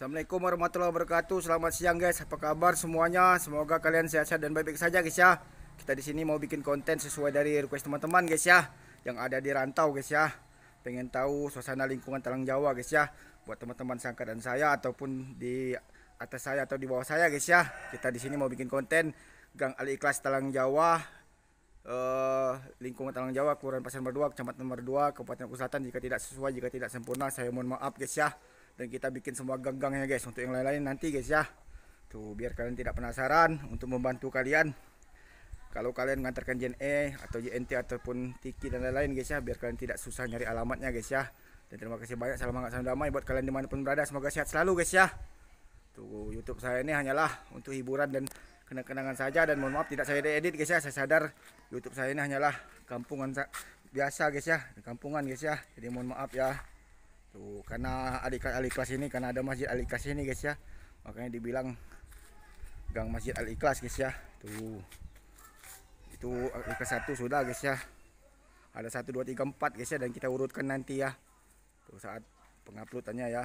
Assalamualaikum warahmatullahi wabarakatuh. Selamat siang guys. Apa kabar semuanya? Semoga kalian sehat-sehat dan baik-baik saja guys ya. Kita di sini mau bikin konten sesuai dari request teman-teman guys ya yang ada di rantau guys ya. Pengen tahu suasana lingkungan Talang Jawa guys ya. Buat teman-teman sangkatan saya ataupun di atas saya atau di bawah saya guys ya. Kita di sini mau bikin konten Gang Ali Ikhlas Talang Jawa uh, lingkungan Talang Jawa, Kelurahan Pasar Nomor 2, Kecamatan Nomor 2, Kabupaten Kusatan jika tidak sesuai, jika tidak sempurna, saya mohon maaf guys ya dan kita bikin semua genggangnya guys untuk yang lain-lain nanti guys ya tuh biar kalian tidak penasaran untuk membantu kalian kalau kalian mengantarkan JNE atau JNT ataupun Tiki dan lain-lain guys ya biar kalian tidak susah nyari alamatnya guys ya dan terima kasih banyak salam hangat salam damai buat kalian dimanapun berada semoga sehat selalu guys ya tuh YouTube saya ini hanyalah untuk hiburan dan kenangan kenangan saja dan mohon maaf tidak saya edit guys ya saya sadar YouTube saya ini hanyalah kampungan biasa guys ya kampungan guys ya jadi mohon maaf ya tuh karena adik al ikhlas ini karena ada masjid al ikhlas ini guys ya makanya dibilang gang masjid al ikhlas guys ya tuh itu ke satu sudah guys ya ada satu dua tiga empat guys ya dan kita urutkan nanti ya tuh saat penguploadannya ya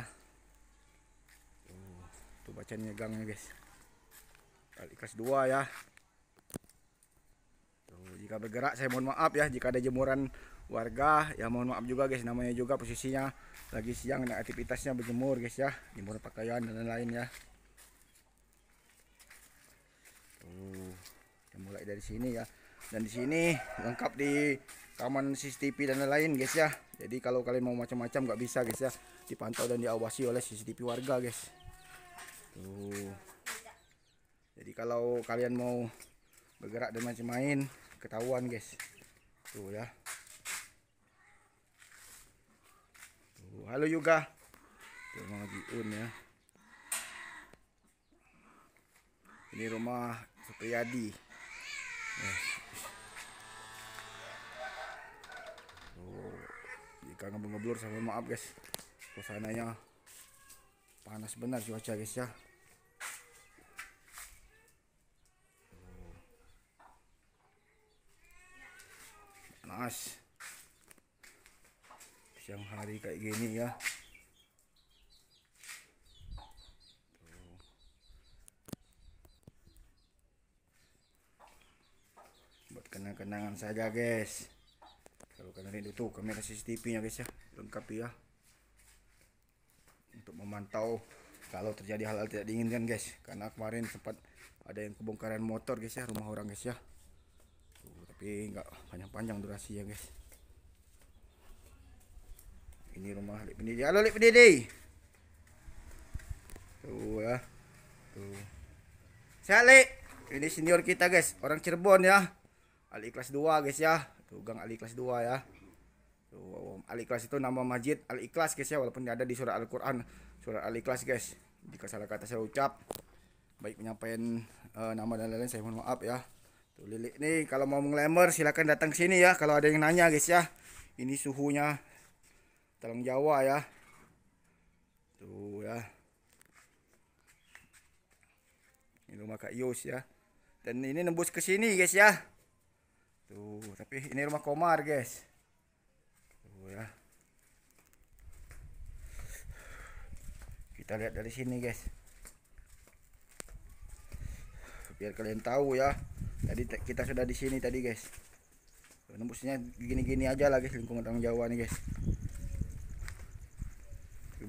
tuh, tuh bacanya gangnya guys al ikhlas dua ya Tuh, jika bergerak saya mohon maaf ya jika ada jemuran warga ya mohon maaf juga guys namanya juga posisinya lagi siang dan aktivitasnya berjemur guys ya jemur pakaian dan lain-lain ya tuh mulai dari sini ya dan di sini lengkap di kaman CCTV dan lain-lain guys ya jadi kalau kalian mau macam-macam nggak bisa guys ya dipantau dan diawasi oleh CCTV warga guys tuh jadi kalau kalian mau bergerak dan main-main ketahuan guys tuh ya Halo Yuga. Ito mga giun ya. Ini rumah Supriyadi. Yes. Oh, jika ngeblur-ngeblur saya maaf guys. Suasananya panas benar cuaca guys ya. Oh. Nice siang hari kayak gini ya buat kenang-kenangan saja guys kalau kalian itu itu kamera CCTV nya guys ya lengkap ya untuk memantau kalau terjadi hal-hal tidak diinginkan guys karena kemarin sempat ada yang kebongkaran motor guys ya rumah orang guys ya tapi nggak panjang-panjang durasi ya guys ini rumah Lip Pendidi. Halo Lip Pendidi. Tuh ya. Tuh. saya Ini senior kita guys, orang Cirebon ya. Ali kelas 2 guys ya. Tuh Gang Ali kelas 2 ya. Tuh, Ali kelas itu nama masjid Ali Ikhlas guys ya walaupun ada di surah Al Quran surah Ali kelas guys jika salah kata saya ucap baik penyampaian uh, nama dan lain-lain saya mohon maaf ya tuh lilik nih kalau mau ngelamar silahkan datang sini ya kalau ada yang nanya guys ya ini suhunya dalam Jawa ya tuh ya ini rumah Kak Yus ya dan ini nembus ke sini guys ya tuh tapi ini rumah Komar guys tuh ya kita lihat dari sini guys biar kalian tahu ya tadi kita sudah di sini tadi guys nembusnya gini-gini aja lah guys lingkungan orang Jawa nih guys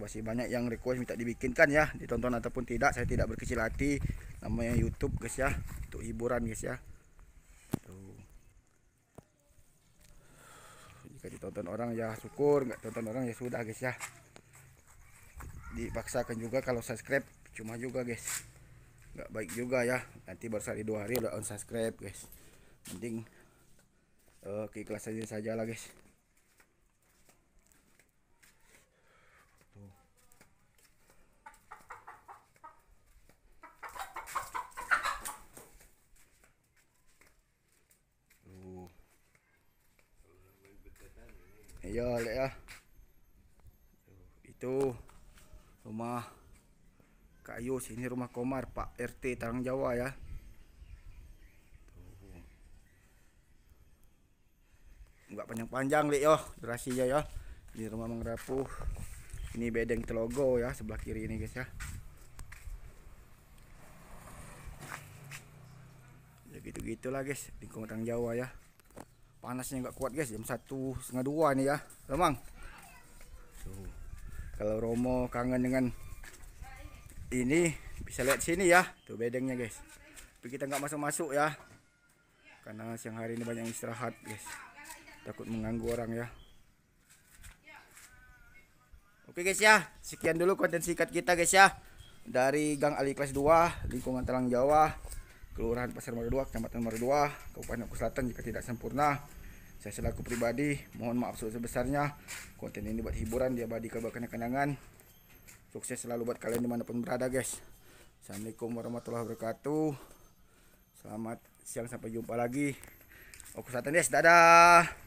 masih banyak yang request minta dibikinkan ya ditonton ataupun tidak saya tidak berkecil hati namanya YouTube guys ya untuk hiburan guys ya tuh jika ditonton orang ya syukur nggak tonton orang ya sudah guys ya dipaksakan juga kalau subscribe cuma juga guys nggak baik juga ya nanti baru sehari dua hari udah unsubscribe guys mending uh, eh, keikhlasan saja lah guys Ayo, lihat ah. ya. Itu rumah kayu sini rumah Komar, Pak RT Tarang Jawa ya. Enggak panjang-panjang, lihat ya. Durasinya ya. Ini rumah mengrapu. Ini bedeng Telogo ya, sebelah kiri ini guys ya. Ya gitu-gitulah guys, Komar orang Jawa ya panasnya nggak kuat guys jam satu setengah dua nih ya memang. so, kalau Romo kangen dengan ini bisa lihat sini ya tuh bedengnya guys tapi kita nggak masuk-masuk ya karena siang hari ini banyak istirahat guys takut mengganggu orang ya Oke guys ya, sekian dulu konten sikat kita guys ya. Dari Gang Ali Kelas 2, lingkungan Telang Jawa, Kelurahan Pasar Maru 2, Kecamatan Maru 2, Kabupaten Aku Selatan jika tidak sempurna. Saya selaku pribadi mohon maaf sebesarnya Konten ini buat hiburan, dia bagi kabar kenangan. Sukses selalu buat kalian dimanapun berada guys. Assalamualaikum warahmatullahi wabarakatuh. Selamat siang sampai jumpa lagi. Oke, saatnya sudah dadah.